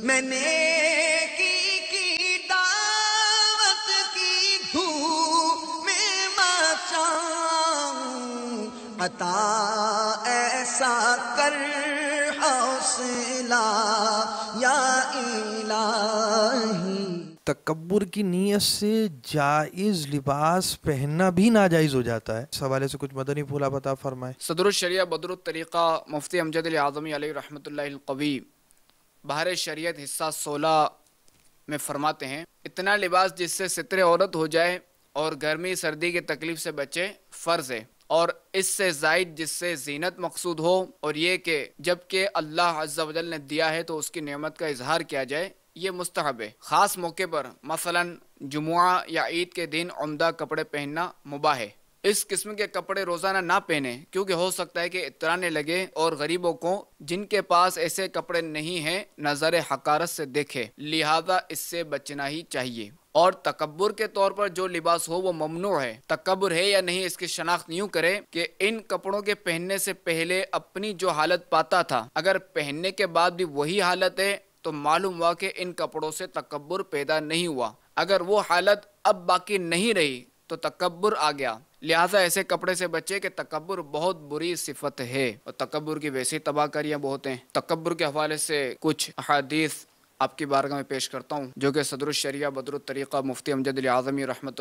मैंने की की दावत की धू में मचाऊं अता ऐसा कर हौसला या इलाही तकबर की नीयत से जायज लिबास पहनना भी नाजायज हो जाता है सवाले से कुछ मदनी फूला बता फरमाए सदर शरिया बदर तरीक़ा मुफ्ती अमजद आजमी रहमत कबी बाहर शरीयत हिस्सा सोलह में फरमाते हैं इतना लिबास जिससे सितर औरत हो जाए और गर्मी सर्दी की तकलीफ से बचे फ़र्ज है और इससे जायद जिससे जीनत मकसूद हो और ये कि जबकि अल्लाह अजल ने दिया है तो उसकी नियमत का इजहार किया जाए ये मुस्तहब है ख़ास मौके पर मसलन जुमुआ या ईद के दिन उमदा कपड़े पहनना मुबा है इस किस्म के कपड़े रोज़ाना ना पहने क्योंकि हो सकता है कि इतराने लगे और गरीबों को जिनके पास ऐसे कपड़े नहीं हैं नज़र हकारत से देखे लिहाजा इससे बचना ही चाहिए और तकबर के तौर पर जो लिबास हो वो ममनू है तकबर है या नहीं इसकी शनाख्त यूँ करे कि इन कपड़ों के पहनने से पहले अपनी जो हालत पाता था अगर पहनने के बाद भी वही हालत है तो मालूम हुआ कि इन कपड़ों से तकबर पैदा नहीं हुआ अगर वो हालत अब बाकी नहीं रही तो तकबर आ गया लिहाजा ऐसे कपड़े से बचे कि तकबर बहुत बुरी सिफत है और तकबर की वैसी तबाह बहुत हैं तकबर के हवाले से कुछ अदीस आपकी बारगाह में पेश करता हूँ जो कि सदरुशरिया बदरुतरीक़ा मुफ्ती अमजद आज़मी रहमत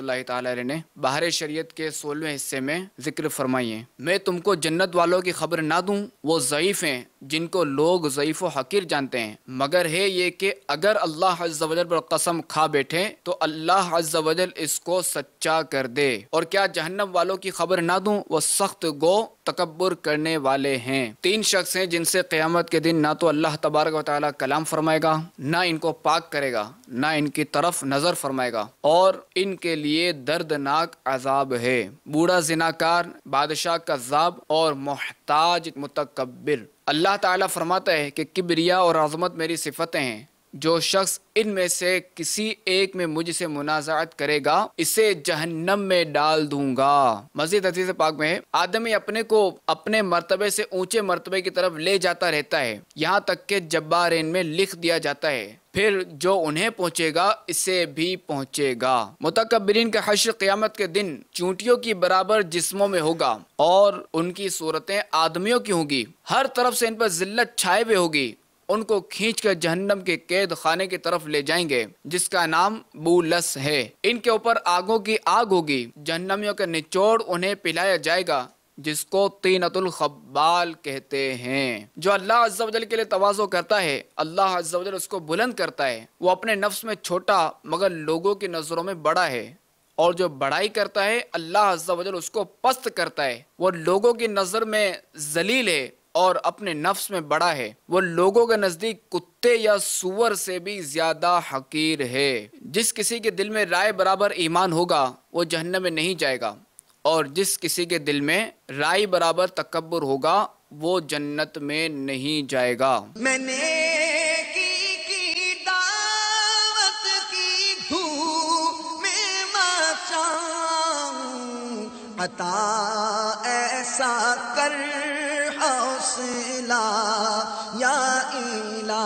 ने बहार शरीत के सोलहवें हिस्से में जिक्र फरमाई है मैं तुमको जन्नत वालों की खबर ना दूँ वो ज़यीफ़ हैं जिनको लोग ज़यीफ़ हकीर जानते हैं मगर है ये कि अगर अल्लाह अज्जल पर कसम खा बैठे तो अल्लाह अज्जल इसको सच्चा कर दे और क्या जहन्नम वालों की खबर ना दूँ वो सख्त गो तकबर करने वाले हैं तीन शख्स हैं जिनसे क़्यामत के दिन ना तो अल्लाह तबारक वाली कलाम फरमाएगा ना इनको पाक करेगा ना इनकी तरफ नज़र फरमाएगा और इनके लिए दर्दनाक अजाब है बूढ़ा जिनाकार बादशाह का जाब और मोहताज मुतकबिर अल्लाह ताला फरमाता है कि किबरिया और आज़मत मेरी सिफतें हैं जो शख्स इनमें से किसी एक में मुझसे मुनाजात करेगा इसे जहन्नम में डाल दूंगा मजीद हदीस पाक में आदमी अपने को अपने मरतबे से ऊंचे मरतबे की तरफ ले जाता रहता है यहाँ तक के जब्बार में लिख दिया जाता है फिर जो उन्हें पहुंचेगा इसे भी पहुंचेगा मुतकबरीन का हश्र क्यामत के दिन चूंटियों की बराबर जिस्मों में होगा और उनकी सूरतें आदमियों की होंगी हर तरफ से इन पर जिल्लत छाए हुए होगी उनको खींचकर जहन्नम के कैद खाने की तरफ ले जाएंगे जिसका नाम बूलस है इनके ऊपर आगों की आग होगी जहन्नमियों का निचोड़ उन्हें पिलाया जाएगा जिसको तीनतुल खब्बाल कहते हैं जो अल्लाह अज्जल के लिए तवाजो करता है अल्लाह अज्जल उसको बुलंद करता है वो अपने नफ्स में छोटा मगर लोगों की नज़रों में बड़ा है और जो बड़ाई करता है अल्लाह अज्जल उसको पस्त करता है वो लोगों की नज़र में जलील है और अपने नफ्स में बड़ा है वो लोगों के नज़दीक कुत्ते या सुअर से भी ज़्यादा हकीर है जिस किसी के दिल में राय बराबर ईमान होगा वो जहन्नम में नहीं जाएगा और जिस किसी के दिल में राय बराबर तकबर होगा वो जन्नत में नहीं जाएगा मैंने अता ऐसा कर हौसला या इला